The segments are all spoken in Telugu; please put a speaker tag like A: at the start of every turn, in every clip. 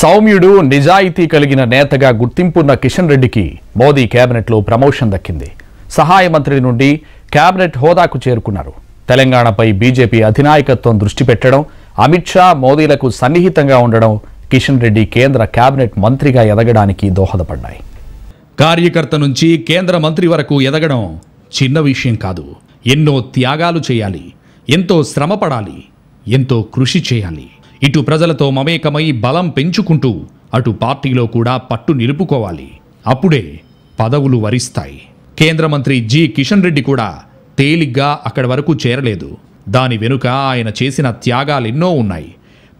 A: సౌమ్యుడు నిజాయితీ కలిగిన నేతగా గుర్తింపున్న కిషన్ రెడ్డికి మోదీ కేబినెట్లో ప్రమోషన్ దక్కింది సహాయ మంత్రి నుండి కేబినెట్ హోదాకు చేరుకున్నారు తెలంగాణపై బీజేపీ అధినాయకత్వం దృష్టి పెట్టడం అమిత్ షా మోదీలకు సన్నిహితంగా ఉండడం కిషన్ రెడ్డి కేంద్ర కేబినెట్ మంత్రిగా ఎదగడానికి దోహదపడ్డాయి కార్యకర్త నుంచి కేంద్ర మంత్రి వరకు ఎదగడం చిన్న విషయం కాదు ఎన్నో త్యాగాలు చేయాలి ఎంతో శ్రమపడాలి ఎంతో కృషి చేయాలి ఇటు ప్రజలతో మమేకమై బలం పెంచుకుంటూ అటు పార్టీలో కూడా పట్టు నిలుపుకోవాలి అప్పుడే పదవులు వరిస్తాయి కేంద్ర మంత్రి జి కిషన్ రెడ్డి కూడా తేలిగ్గా అక్కడి వరకు చేరలేదు దాని వెనుక ఆయన చేసిన త్యాగాలెన్నో ఉన్నాయి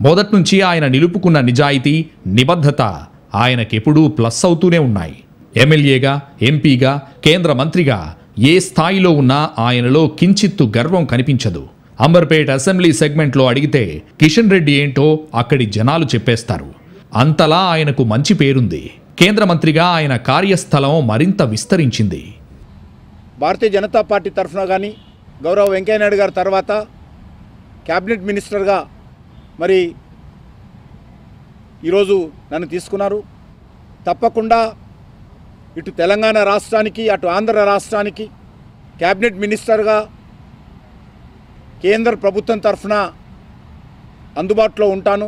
A: మొదట్నుంచి ఆయన నిలుపుకున్న నిజాయితీ నిబద్ధత ఆయనకెప్పుడూ ప్లస్ అవుతూనే ఉన్నాయి ఎమ్మెల్యేగా ఎంపీగా కేంద్ర మంత్రిగా ఏ స్థాయిలో ఉన్నా ఆయనలో కించిత్తు గర్వం కనిపించదు అంబర్పేట అసెంబ్లీ సెగ్మెంట్లో అడిగితే కిషన్ రెడ్డి ఏంటో అక్కడి జనాలు చెప్పేస్తారు అంతలా ఆయనకు మంచి పేరుంది కేంద్ర మంత్రిగా ఆయన కార్యస్థలం మరింత విస్తరించింది
B: భారతీయ జనతా పార్టీ తరఫున కానీ గౌరవ వెంకయ్యనాయుడు గారి తర్వాత క్యాబినెట్ మినిస్టర్గా మరి ఈరోజు నన్ను తీసుకున్నారు తప్పకుండా ఇటు తెలంగాణ రాష్ట్రానికి అటు ఆంధ్ర రాష్ట్రానికి క్యాబినెట్ మినిస్టర్గా కేంద్ర ప్రభుత్వం తరఫున అందుబాటులో ఉంటాను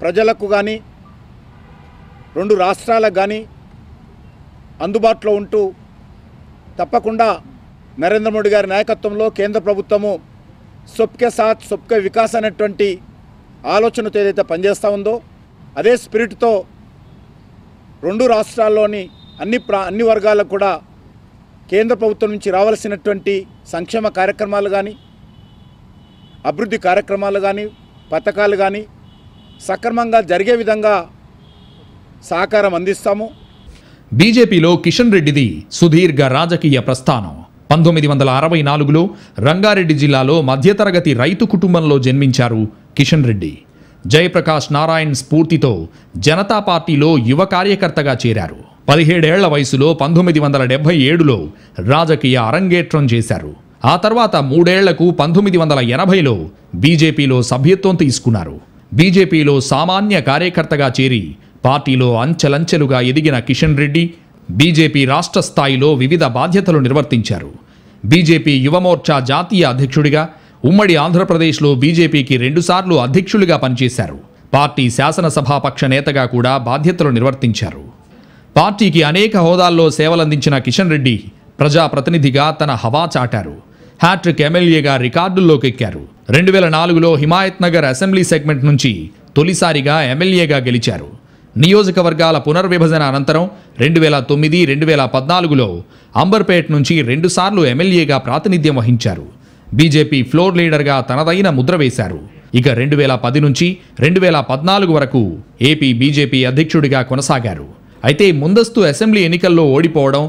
B: ప్రజలకు కానీ రెండు రాష్ట్రాలకు కానీ అందుబాటులో ఉంటూ తప్పకుండా నరేంద్ర మోడీ గారి నాయకత్వంలో కేంద్ర ప్రభుత్వము సొప్కే సాత్ సొప్కే వికాస్ అనేటువంటి ఆలోచనతో ఏదైతే పనిచేస్తూ ఉందో అదే స్పిరిట్తో రెండు రాష్ట్రాల్లోని అన్ని ప్రా అన్ని వర్గాలకు కూడా కేంద్ర ప్రభుత్వం నుంచి రావాల్సినటువంటి సంక్షేమ కార్యక్రమాలు కానీ అభివృద్ధి కార్యక్రమాలు కానీ పథకాలు కానీ సక్రమంగా జరిగే విధంగా సహకారం అందిస్తాము
A: బీజేపీలో కిషన్ రెడ్డిది సుదీర్ఘ రాజకీయ ప్రస్థానం పంతొమ్మిది వందల అరవై నాలుగులో రంగారెడ్డి జిల్లాలో మధ్యతరగతి రైతు కుటుంబంలో జన్మించారు కిషన్ రెడ్డి జయప్రకాష్ నారాయణ్ స్ఫూర్తితో జనతా పార్టీలో యువ కార్యకర్తగా చేరారు పదిహేడేళ్ల వయసులో పంతొమ్మిది వందల డెబ్బై ఏడులో రాజకీయ అరంగేట్రం చేశారు ఆ తర్వాత మూడేళ్లకు పంతొమ్మిది వందల ఎనభైలో బీజేపీలో సభ్యత్వం తీసుకున్నారు బీజేపీలో సామాన్య కార్యకర్తగా చేరి పార్టీలో అంచెలంచెలుగా ఎదిగిన కిషన్ రెడ్డి బీజేపీ రాష్ట్ర స్థాయిలో వివిధ బాధ్యతలు నిర్వర్తించారు బీజేపీ యువమోర్చా జాతీయ అధ్యక్షుడిగా ఉమ్మడి ఆంధ్రప్రదేశ్లో బీజేపీకి రెండుసార్లు అధ్యక్షుడిగా పనిచేశారు పార్టీ శాసనసభాపక్ష నేతగా కూడా బాధ్యతలు నిర్వర్తించారు పార్టీకి అనేక హోదాల్లో సేవలందించిన కిషన్ రెడ్డి ప్రజాప్రతినిధిగా తన హవా చాటారు హ్యాట్రిక్ ఎమ్మెల్యేగా రికార్డుల్లోకి ఎక్కారు రెండు వేల నాలుగులో హిమాయత్ నగర్ అసెంబ్లీ సెగ్మెంట్ నుంచి తొలిసారిగా ఎమ్మెల్యేగా గెలిచారు నియోజకవర్గాల పునర్విభజన అనంతరం రెండు వేల తొమ్మిది రెండు వేల పద్నాలుగులో అంబర్పేట్ నుంచి రెండుసార్లు ఎమ్మెల్యేగా ప్రాతినిధ్యం వహించారు బీజేపీ ఫ్లోర్ లీడర్గా తనదైన ముద్ర వేశారు ఇక రెండు వేల పది నుంచి రెండు వేల పద్నాలుగు వరకు ఏపీ బీజేపీ అధ్యక్షుడిగా కొనసాగారు అయితే ముందస్తు అసెంబ్లీ ఎన్నికల్లో ఓడిపోవడం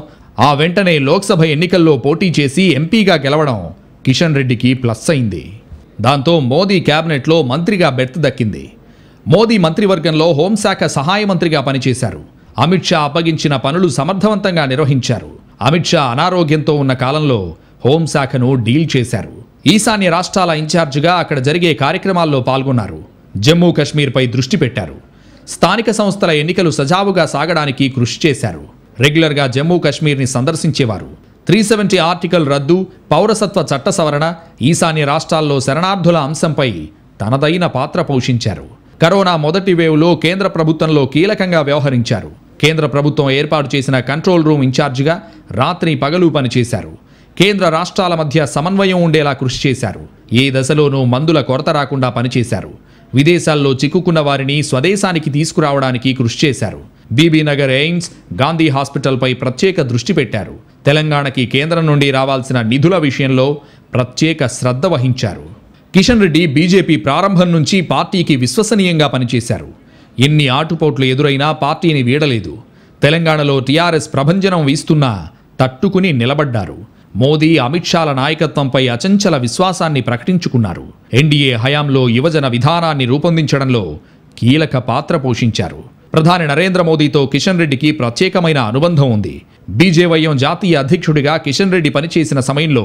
A: ఆ వెంటనే లోక్సభ ఎన్నికల్లో పోటీ చేసి ఎంపీగా గెలవడం కిషన్ రెడ్డికి ప్లస్ అయింది దాంతో మోదీ క్యాబినెట్లో మంత్రిగా బెర్త్ దక్కింది మోదీ మంత్రివర్గంలో హోంశాఖ సహాయ మంత్రిగా పనిచేశారు అమిత్ షా అప్పగించిన పనులు సమర్థవంతంగా నిర్వహించారు అమిత్ షా అనారోగ్యంతో ఉన్న కాలంలో హోంశాఖను డీల్ చేశారు ఈశాన్య రాష్ట్రాల ఇన్ఛార్జిగా అక్కడ జరిగే కార్యక్రమాల్లో పాల్గొన్నారు జమ్మూ కశ్మీర్పై దృష్టి పెట్టారు స్థానిక సంస్థల ఎన్నికలు సజావుగా సాగడానికి కృషి చేశారు రెగ్యులర్గా జమ్మూ కాశ్మీర్ని సందర్శించేవారు త్రీ సెవెంటీ ఆర్టికల్ రద్దు పౌరసత్వ చట్ట సవరణ ఈశాన్య రాష్ట్రాల్లో శరణార్థుల అంశంపై తనదైన పాత్ర పోషించారు కరోనా మొదటి వేవ్లో కేంద్ర ప్రభుత్వంలో కీలకంగా వ్యవహరించారు కేంద్ర ప్రభుత్వం ఏర్పాటు చేసిన కంట్రోల్ రూమ్ ఇన్ఛార్జిగా రాత్రి పగలు పనిచేశారు కేంద్ర రాష్ట్రాల మధ్య సమన్వయం ఉండేలా కృషి చేశారు ఏ దశలోనూ మందుల కొరత రాకుండా పనిచేశారు విదేశాల్లో చిక్కుకున్న వారిని స్వదేశానికి తీసుకురావడానికి కృషి చేశారు బీబీనగర్ ఎయిమ్స్ గాంధీ హాస్పిటల్పై ప్రత్యేక దృష్టి పెట్టారు తెలంగాణకి కేంద్రం నుండి రావాల్సిన నిధుల విషయంలో ప్రత్యేక శ్రద్ధ వహించారు కిషన్ రెడ్డి బీజేపీ ప్రారంభం నుంచి పార్టీకి విశ్వసనీయంగా పనిచేశారు ఎన్ని ఆటుపోట్లు ఎదురైనా పార్టీని వీడలేదు తెలంగాణలో టీఆర్ఎస్ ప్రభంజనం వీస్తున్నా తట్టుకుని నిలబడ్డారు మోదీ అమిత్ షాల నాయకత్వంపై అచంచల విశ్వాసాన్ని ప్రకటించుకున్నారు ఎన్డీఏ హయాంలో యువజన విధానాన్ని రూపొందించడంలో కీలక పాత్ర పోషించారు ప్రధాని నరేంద్ర మోదీతో కిషన్ రెడ్డికి ప్రత్యేకమైన అనుబంధం ఉంది బీజేవైఎం జాతీయ అధ్యక్షుడిగా కిషన్ రెడ్డి పనిచేసిన సమయంలో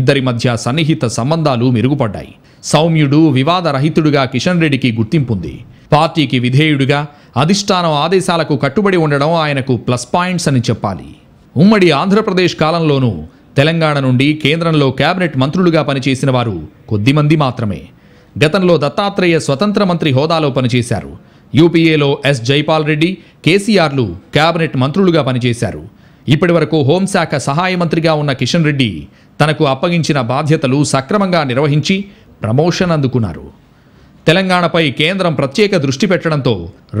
A: ఇద్దరి మధ్య సన్నిహిత సంబంధాలు మెరుగుపడ్డాయి సౌమ్యుడు వివాదరహితుడుగా కిషన్ రెడ్డికి గుర్తింపుంది పార్టీకి విధేయుడిగా అధిష్టానం ఆదేశాలకు కట్టుబడి ఉండడం ఆయనకు ప్లస్ పాయింట్స్ అని చెప్పాలి ఉమ్మడి ఆంధ్రప్రదేశ్ కాలంలోనూ తెలంగాణ నుండి కేంద్రంలో కేబినెట్ మంత్రులుగా పనిచేసిన వారు కొద్దిమంది మాత్రమే గతంలో దత్తాత్రేయ స్వతంత్ర మంత్రి హోదాలో పనిచేశారు యూపీఏలో ఎస్ జైపాల్ రెడ్డి కేసీఆర్లు కేబినెట్ మంత్రులుగా పనిచేశారు ఇప్పటి వరకు హోంశాఖ సహాయ మంత్రిగా ఉన్న కిషన్ రెడ్డి తనకు అప్పగించిన బాధ్యతలు సక్రమంగా నిర్వహించి ప్రమోషన్ అందుకున్నారు తెలంగాణపై కేంద్రం ప్రత్యేక దృష్టి పెట్టడంతో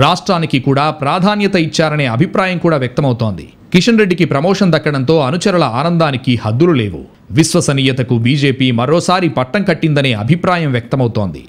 A: రాష్ట్రానికి కూడా ప్రాధాన్యత ఇచ్చారనే అభిప్రాయం కూడా వ్యక్తమవుతోంది కిషన్ రెడ్డికి ప్రమోషన్ దక్కడంతో అనుచరుల ఆనందానికి హద్దులు లేవు విశ్వసనీయతకు బీజేపీ మరోసారి పట్టం కట్టిందనే అభిప్రాయం వ్యక్తమవుతోంది